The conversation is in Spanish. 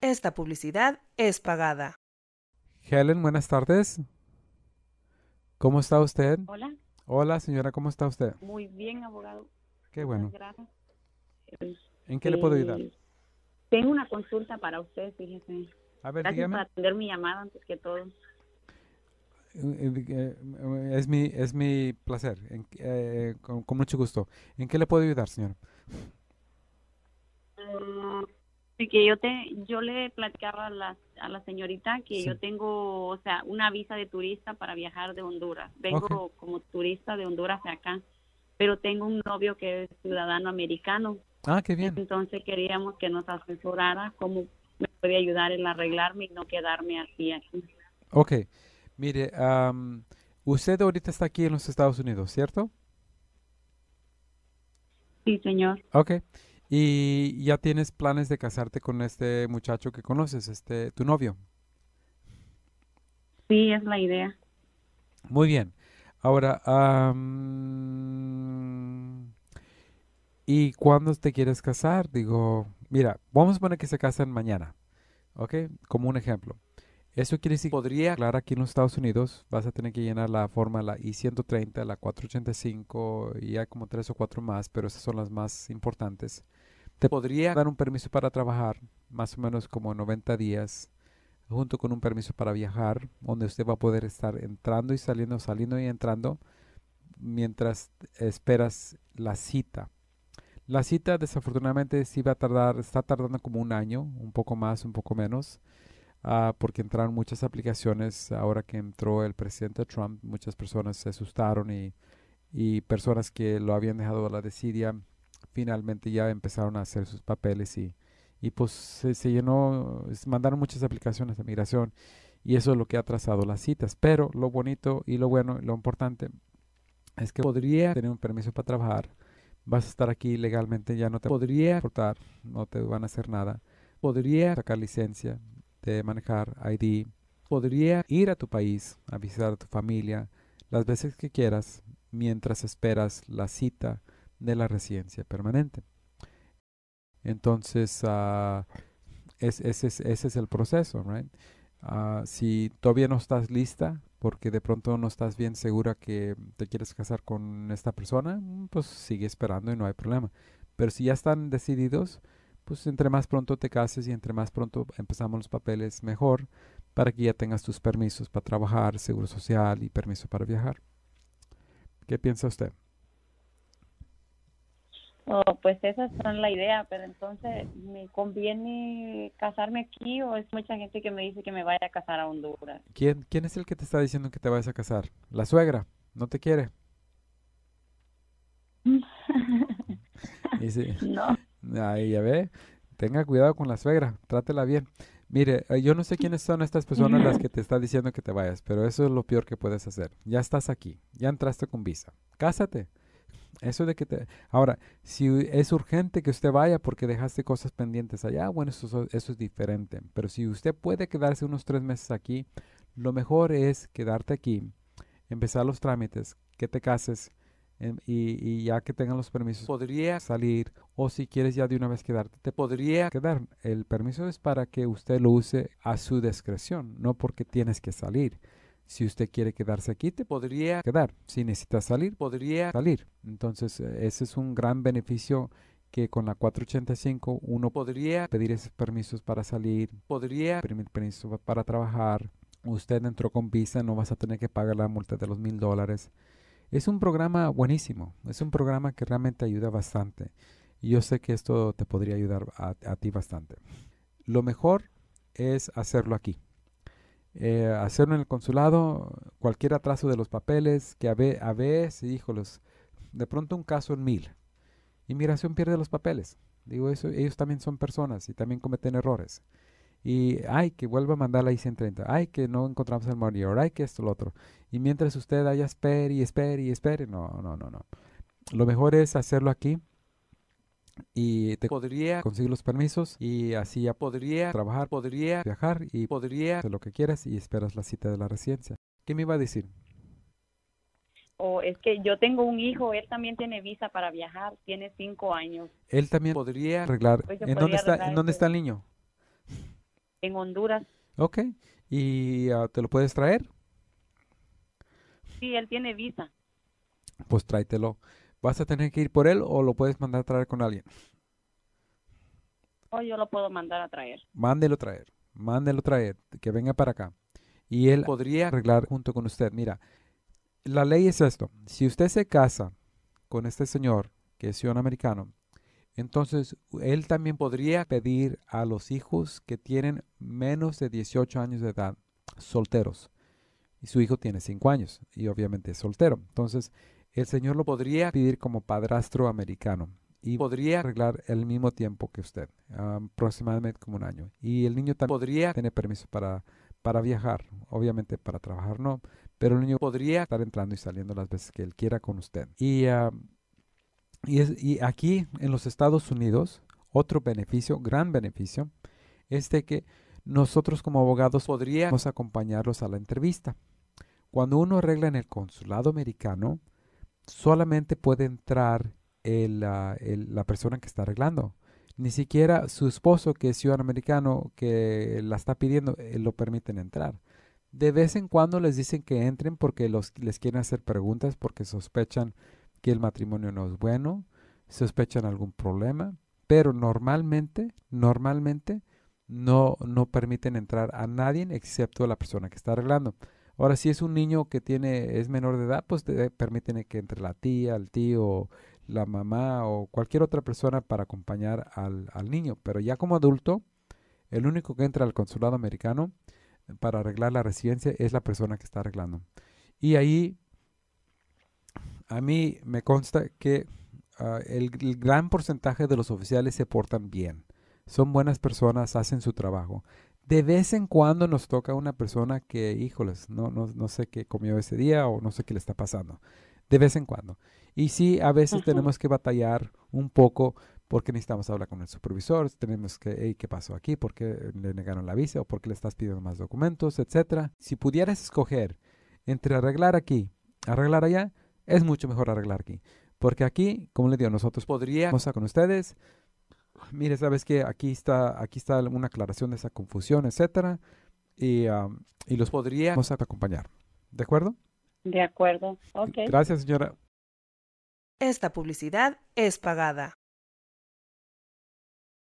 Esta publicidad es pagada. Helen, buenas tardes. ¿Cómo está usted? Hola. Hola, señora, ¿cómo está usted? Muy bien, abogado. Qué bueno. Gracias. ¿En qué le puedo ayudar? Eh, tengo una consulta para usted, fíjese. A ver, Gracias por atender mi llamada antes que todo. Eh, eh, es mi, es mi placer, con, mucho gusto. ¿En qué le puedo ayudar, señora? Mm, que yo te, yo le platicaba a la, a la señorita que yo tengo, o sea, una visa de turista para viajar de Honduras. Vengo como turista de Honduras acá, pero tengo un novio que es ciudadano americano. Ah, qué bien. Entonces queríamos que nos asesorara cómo me puede ayudar en arreglarme y no quedarme así aquí. Ok, mire, usted ahorita está aquí en los Estados Unidos, ¿cierto? Sí, señor. Ok. Y ya tienes planes de casarte con este muchacho que conoces, este tu novio. Sí, es la idea. Muy bien. Ahora, ¿y cuándo te quieres casar? Digo, mira, vamos a poner que se casan mañana, ¿ok? Como un ejemplo. Eso quiere decir que podría claro, aquí en los Estados Unidos, vas a tener que llenar la fórmula la I-130, la 485 y hay como tres o cuatro más, pero esas son las más importantes. Te podría dar un permiso para trabajar, más o menos como 90 días, junto con un permiso para viajar, donde usted va a poder estar entrando y saliendo, saliendo y entrando mientras esperas la cita. La cita desafortunadamente sí va a tardar, está tardando como un año, un poco más, un poco menos. Ah, porque entraron muchas aplicaciones. Ahora que entró el presidente Trump, muchas personas se asustaron y, personas que lo habían dejado a la desidia finalmente ya empezaron a hacer sus papeles y, pues se, llenó, mandaron muchas aplicaciones de migración y eso es lo que ha trazado las citas. Pero lo bonito y lo bueno y lo importante es que podría tener un permiso para trabajar, vas a estar aquí legalmente, ya no te podría cortar, no te van a hacer nada, podría sacar licencia, de manejar ID, podría ir a tu país a visitar a tu familia las veces que quieras mientras esperas la cita de la residencia permanente. Entonces, ah, es, ese, es, el proceso, right? Ah, si todavía no estás lista porque de pronto no estás bien segura que te quieres casar con esta persona, pues sigue esperando y no hay problema. Pero si ya están decididos, pues entre más pronto te cases y entre más pronto empezamos los papeles, mejor, para que ya tengas tus permisos para trabajar, seguro social y permiso para viajar. ¿Qué piensa usted? Oh, pues esa es la idea, pero entonces, ¿me conviene casarme aquí o es mucha gente que me dice que me vaya a casar a Honduras? ¿Quién, es el que te está diciendo que te vayas a casar? ¿La suegra? ¿No te quiere? No. Ahí ya ve. Tenga cuidado con la suegra, trátela bien. Mire, eh, yo no sé quiénes son estas personas las que te están diciendo que te vayas, pero eso es lo peor que puedes hacer. Ya estás aquí, ya entraste con visa. Cásate. Eso de que te... Ahora, si es urgente que usted vaya porque dejaste cosas pendientes allá, bueno, eso, eso es diferente. Pero si usted puede quedarse unos tres meses aquí, lo mejor es quedarte aquí, empezar los trámites, que te cases, Em, y, ya que tengan los permisos, podría salir o si quieres ya de una vez quedarte, te podría quedar. El permiso es para que usted lo use a su discreción, no porque tienes que salir. Si usted quiere quedarse aquí, te podría quedar. Si necesitas salir, podría salir. Entonces, ese es un gran beneficio que con la 485 uno podría pedir esos permisos para salir, podría pedir permisos para trabajar. Usted entró con visa, no vas a tener que pagar la multa de los mil dólares. Es un programa buenísimo, es un programa que realmente ayuda bastante. Y yo sé que esto te podría ayudar a, ti bastante. Lo mejor es hacerlo aquí. Eh, hacerlo en el consulado, cualquier atraso de los papeles, que a, ve, a veces, híjolos, de pronto un caso en mil. Inmigración pierde los papeles. Digo, eso, ellos también son personas y también cometen errores. Y, ay, que vuelva a mandar la I-130. Ay, que no encontramos el Mario. Ay, que esto, lo otro. Y mientras usted haya espere y espere y espere. No, no, no, no. Lo mejor es hacerlo aquí y te podría conseguir los permisos y así ya podría trabajar, podría viajar y podría hacer lo que quieras y esperas la cita de la residencia. ¿Qué me iba a decir? O oh, es que yo tengo un hijo, él también tiene visa para viajar, tiene cinco años. Él también podría arreglar. ¿En, dónde está, ¿En dónde está el niño? en Honduras. Ok, ¿y ah, te lo puedes traer? Sí, él tiene visa. Pues tráetelo. ¿Vas a tener que ir por él o lo puedes mandar a traer con alguien? O oh, yo lo puedo mandar a traer. Mándelo traer, mándelo traer, que venga para acá. Y él podría arreglar junto con usted. Mira, la ley es esto. Si usted se casa con este señor, que es ciudadano americano, entonces, él también podría pedir a los hijos que tienen menos de 18 años de edad, solteros. Y su hijo tiene 5 años y obviamente es soltero. Entonces, el Señor lo podría pedir como padrastro americano y podría arreglar el mismo tiempo que usted, aproximadamente como un año. Y el niño también podría tener permiso para, para viajar, obviamente para trabajar no, pero el niño podría estar entrando y saliendo las veces que él quiera con usted. Y y, aquí en los Estados Unidos, otro beneficio, gran beneficio, es de que nosotros como abogados podríamos acompañarlos a la entrevista. Cuando uno arregla en el consulado americano, solamente puede entrar ah, el, la persona que está arreglando. Ni siquiera su esposo, que es ciudadano americano, que la está pidiendo, eh, lo permiten entrar. De vez en cuando les dicen que entren porque los, les quieren hacer preguntas, porque sospechan que el matrimonio no es bueno, sospechan algún problema, pero normalmente, normalmente no, no permiten entrar a nadie excepto a la persona que está arreglando. Ahora, si es un niño que tiene, es menor de edad, pues te eh, permiten que entre la tía, el tío, la mamá o cualquier otra persona para acompañar al, al niño. Pero ya como adulto, el único que entra al consulado americano para arreglar la residencia es la persona que está arreglando. Y ahí a mí me consta que ah, el, gran porcentaje de los oficiales se portan bien, son buenas personas, hacen su trabajo. De vez en cuando nos toca una persona que, híjoles, no, no, sé qué comió ese día o no sé qué le está pasando. De vez en cuando. Y sí, a veces tenemos que batallar un poco porque necesitamos hablar con el supervisor, tenemos que, hey, ¿qué pasó aquí? ¿Por qué le negaron la visa? ¿O por qué le estás pidiendo más documentos? Etcétera. Si pudieras escoger entre arreglar aquí, arreglar allá, es mucho mejor arreglar aquí. Porque aquí, como le digo, nosotros podríamos estar con ustedes. Mire, sabes que aquí está, aquí está una aclaración de esa confusión, etcétera, y, los podríamos acompañar. ¿De acuerdo? De acuerdo. Ok. Gracias, señora. Esta publicidad es pagada.